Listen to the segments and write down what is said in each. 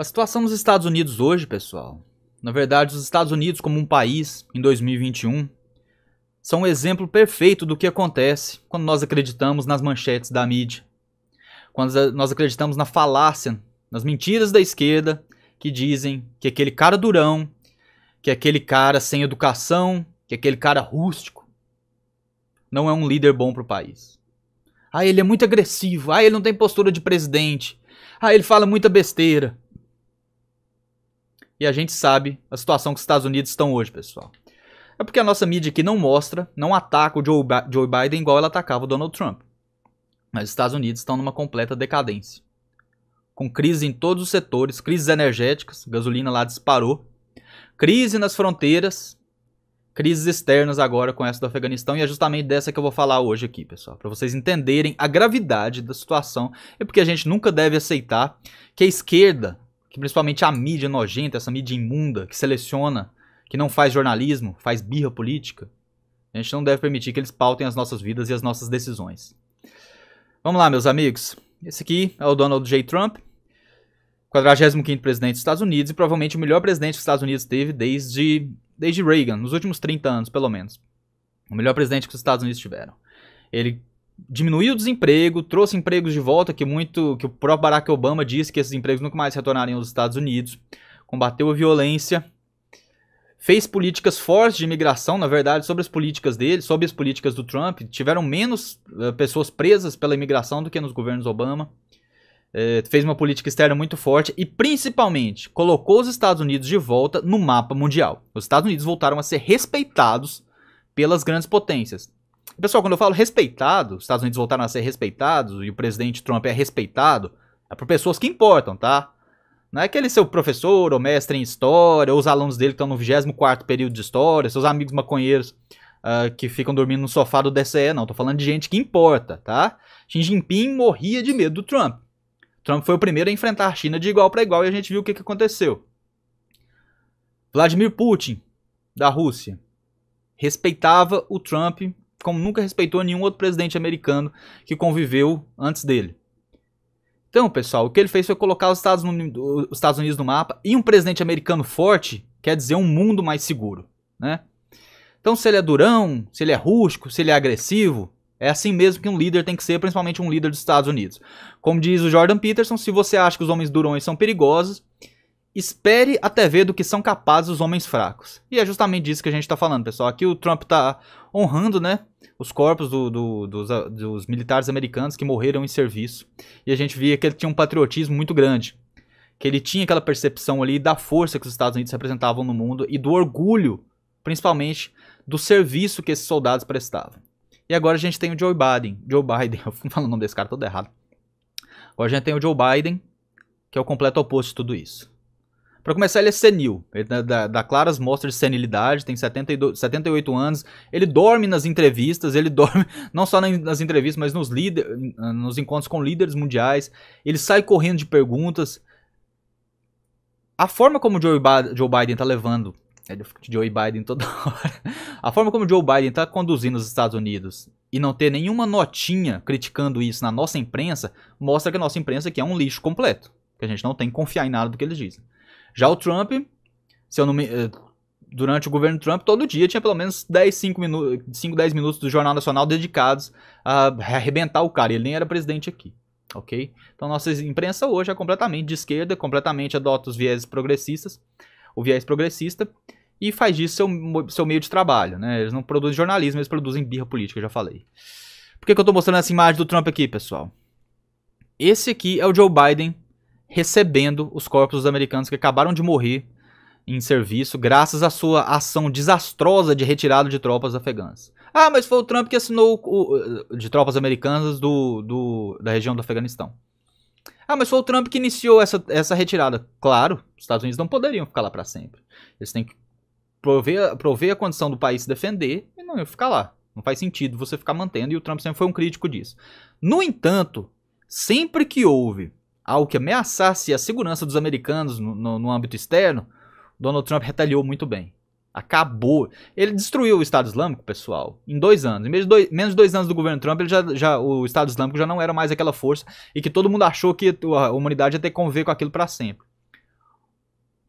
A situação dos Estados Unidos hoje, pessoal. Na verdade, os Estados Unidos, como um país, em 2021, são um exemplo perfeito do que acontece quando nós acreditamos nas manchetes da mídia. Quando nós acreditamos na falácia, nas mentiras da esquerda que dizem que aquele cara durão, que aquele cara sem educação, que aquele cara rústico não é um líder bom para o país. Ah, ele é muito agressivo. Ah, ele não tem postura de presidente. Ah, ele fala muita besteira. E a gente sabe a situação que os Estados Unidos estão hoje, pessoal. É porque a nossa mídia aqui não mostra, não ataca o Joe, Joe Biden igual ela atacava o Donald Trump. Mas os Estados Unidos estão numa completa decadência. Com crise em todos os setores, crises energéticas, gasolina lá disparou, crise nas fronteiras, crises externas agora com essa do Afeganistão e é justamente dessa que eu vou falar hoje aqui, pessoal, para vocês entenderem a gravidade da situação é porque a gente nunca deve aceitar que a esquerda que principalmente a mídia nojenta, essa mídia imunda, que seleciona, que não faz jornalismo, faz birra política, a gente não deve permitir que eles pautem as nossas vidas e as nossas decisões. Vamos lá, meus amigos. Esse aqui é o Donald J. Trump, 45º presidente dos Estados Unidos e provavelmente o melhor presidente que os Estados Unidos teve desde, desde Reagan, nos últimos 30 anos, pelo menos. O melhor presidente que os Estados Unidos tiveram. Ele diminuiu o desemprego, trouxe empregos de volta, que muito que o próprio Barack Obama disse que esses empregos nunca mais retornariam aos Estados Unidos, combateu a violência, fez políticas fortes de imigração, na verdade, sobre as políticas dele, sobre as políticas do Trump, tiveram menos uh, pessoas presas pela imigração do que nos governos Obama. Eh, fez uma política externa muito forte e, principalmente, colocou os Estados Unidos de volta no mapa mundial. Os Estados Unidos voltaram a ser respeitados pelas grandes potências. Pessoal, quando eu falo respeitado, os Estados Unidos voltaram a ser respeitados e o presidente Trump é respeitado, é por pessoas que importam, tá? Não é aquele seu professor ou mestre em história, ou os alunos dele que estão no 24 período de história, seus amigos maconheiros uh, que ficam dormindo no sofá do DCE, não. Tô falando de gente que importa, tá? Xi Jinping morria de medo do Trump. Trump foi o primeiro a enfrentar a China de igual para igual e a gente viu o que, que aconteceu. Vladimir Putin, da Rússia, respeitava o Trump como nunca respeitou nenhum outro presidente americano que conviveu antes dele. Então, pessoal, o que ele fez foi colocar os Estados, Unidos, os Estados Unidos no mapa e um presidente americano forte quer dizer um mundo mais seguro, né? Então, se ele é durão, se ele é rústico, se ele é agressivo, é assim mesmo que um líder tem que ser, principalmente um líder dos Estados Unidos. Como diz o Jordan Peterson, se você acha que os homens durões são perigosos, Espere até ver do que são capazes os homens fracos. E é justamente disso que a gente está falando, pessoal. Aqui o Trump está honrando, né? Os corpos do, do, dos, ah, dos militares americanos que morreram em serviço. E a gente via que ele tinha um patriotismo muito grande que ele tinha aquela percepção ali da força que os Estados Unidos representavam no mundo e do orgulho, principalmente, do serviço que esses soldados prestavam. E agora a gente tem o Joe Biden. Joe Biden, eu falando o nome desse cara todo errado. Agora a gente tem o Joe Biden, que é o completo oposto de tudo isso. Para começar, ele é senil. Ele dá, dá, claras mostras de senilidade, tem 72, 78 anos. Ele dorme nas entrevistas, ele dorme não só nas entrevistas, mas nos, líder, nos encontros com líderes mundiais. Ele sai correndo de perguntas. A forma como Joe Biden está levando é, Joe Biden toda hora. A forma como Joe Biden está conduzindo os Estados Unidos e não ter nenhuma notinha criticando isso na nossa imprensa mostra que a nossa imprensa aqui é um lixo completo. Que a gente não tem que confiar em nada do que eles dizem. Já o Trump, se eu não me, eh, durante o governo Trump, todo dia tinha pelo menos 10, 5, minu 5 10 minutos do Jornal Nacional dedicados a arrebentar o cara. Ele nem era presidente aqui, ok? Então nossa imprensa hoje é completamente de esquerda, completamente adota os viés progressistas, o viés progressista, e faz disso seu, seu meio de trabalho, né? Eles não produzem jornalismo, eles produzem birra política, eu já falei. Por que, que eu tô mostrando essa imagem do Trump aqui, pessoal? Esse aqui é o Joe Biden recebendo os corpos dos americanos que acabaram de morrer em serviço, graças à sua ação desastrosa de retirada de tropas afegãs. Ah, mas foi o Trump que assinou o, de tropas americanas do, do, da região do Afeganistão. Ah, mas foi o Trump que iniciou essa, essa retirada. Claro, os Estados Unidos não poderiam ficar lá para sempre. Eles têm que prover, prover a condição do país se defender e não ficar lá. Não faz sentido você ficar mantendo, e o Trump sempre foi um crítico disso. No entanto, sempre que houve ao que ameaçasse a segurança dos americanos no, no, no âmbito externo, Donald Trump retaliou muito bem. Acabou. Ele destruiu o Estado Islâmico, pessoal, em dois anos. Em menos de dois, menos dois anos do governo Trump, ele já, já, o Estado Islâmico já não era mais aquela força e que todo mundo achou que a humanidade ia ter que conviver com aquilo para sempre.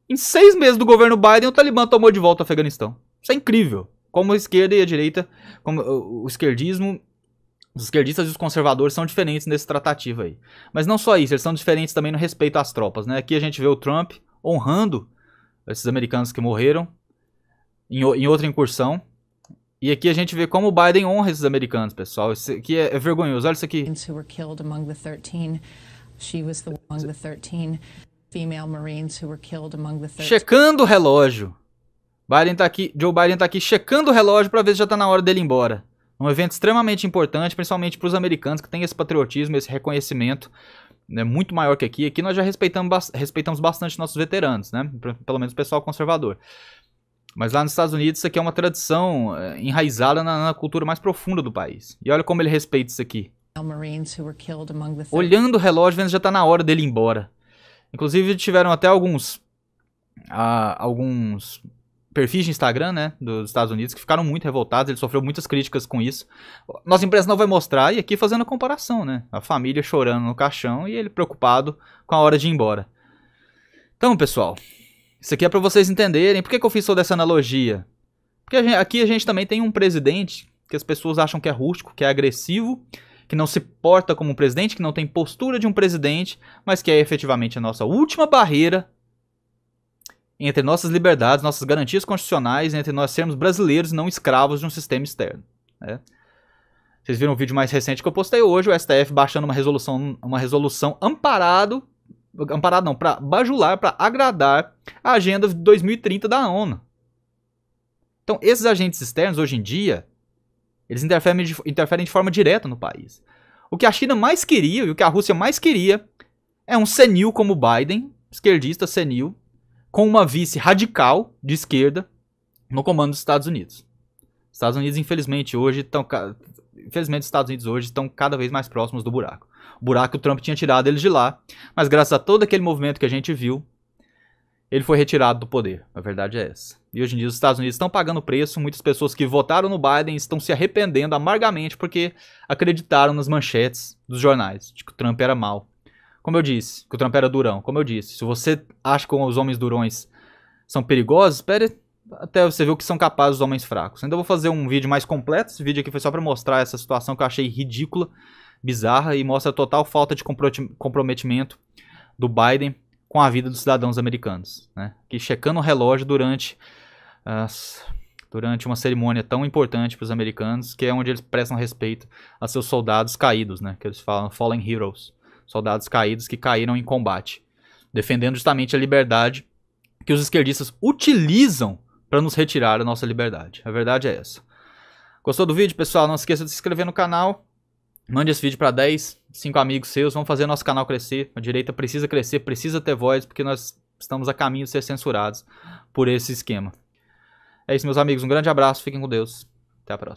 Em seis meses do governo Biden, o Talibã tomou de volta o Afeganistão. Isso é incrível. Como a esquerda e a direita, como o esquerdismo os esquerdistas e os conservadores são diferentes nesse tratativo aí. Mas não só isso, eles são diferentes também no respeito às tropas, né? Aqui a gente vê o Trump honrando esses americanos que morreram em, em outra incursão. E aqui a gente vê como o Biden honra esses americanos, pessoal. Isso aqui é, é vergonhoso. Olha isso aqui. Checando o relógio. Biden tá aqui, Joe Biden tá aqui checando o relógio para ver se já tá na hora dele ir embora um evento extremamente importante, principalmente para os americanos que têm esse patriotismo, esse reconhecimento né, muito maior que aqui. Aqui nós já respeitamos, respeitamos bastante nossos veteranos, né? Pelo menos o pessoal conservador. Mas lá nos Estados Unidos isso aqui é uma tradição eh, enraizada na, na cultura mais profunda do país. E olha como ele respeita isso aqui. Olhando o relógio, vendo já está na hora dele ir embora. Inclusive tiveram até alguns, ah, alguns perfis de Instagram, né, dos Estados Unidos, que ficaram muito revoltados, ele sofreu muitas críticas com isso. Nossa empresa não vai mostrar, e aqui fazendo a comparação, né, a família chorando no caixão e ele preocupado com a hora de ir embora. Então, pessoal, isso aqui é para vocês entenderem por que, que, eu fiz toda essa analogia. Porque a gente, aqui a gente também tem um presidente que as pessoas acham que é rústico, que é agressivo, que não se porta como um presidente, que não tem postura de um presidente, mas que é efetivamente a nossa última barreira entre nossas liberdades, nossas garantias constitucionais, entre nós sermos brasileiros e não escravos de um sistema externo. Né? Vocês viram o um vídeo mais recente que eu postei hoje, o STF baixando uma resolução, uma resolução amparado, amparado não, para bajular, para agradar a agenda de 2030 da ONU. Então, esses agentes externos, hoje em dia, eles interferem de, interferem de forma direta no país. O que a China mais queria e o que a Rússia mais queria é um senil como Biden, esquerdista senil, com uma vice radical de esquerda no comando dos Estados Unidos. Os Estados Unidos, infelizmente, hoje estão. Infelizmente, os Estados Unidos hoje estão cada vez mais próximos do buraco. O buraco o Trump tinha tirado eles de lá, mas graças a todo aquele movimento que a gente viu, ele foi retirado do poder. A verdade é essa. E hoje em dia os Estados Unidos estão pagando preço, muitas pessoas que votaram no Biden estão se arrependendo amargamente porque acreditaram nas manchetes dos jornais de que o Trump era mal. Como eu disse, que o Trump era durão. Como eu disse, se você acha que os homens durões são perigosos, espere até você ver o que são capazes os homens fracos. Ainda vou fazer um vídeo mais completo. Esse vídeo aqui foi só para mostrar essa situação que eu achei ridícula, bizarra e mostra a total falta de comprometimento do Biden com a vida dos cidadãos americanos, né? Que checando o relógio durante as, durante uma cerimônia tão importante para os americanos, que é onde eles prestam respeito a seus soldados caídos, né? Que eles falam fallen heroes soldados caídos que caíram em combate, defendendo justamente a liberdade que os esquerdistas utilizam para nos retirar a nossa liberdade. A verdade é essa. Gostou do vídeo, pessoal? Não esqueça de se inscrever no canal. Mande esse vídeo para 10, 5 amigos seus. Vamos fazer nosso canal crescer. A direita precisa crescer, precisa ter voz, porque nós estamos a caminho de ser censurados por esse esquema. É isso, meus amigos. Um grande abraço. Fiquem com Deus. Até a próxima.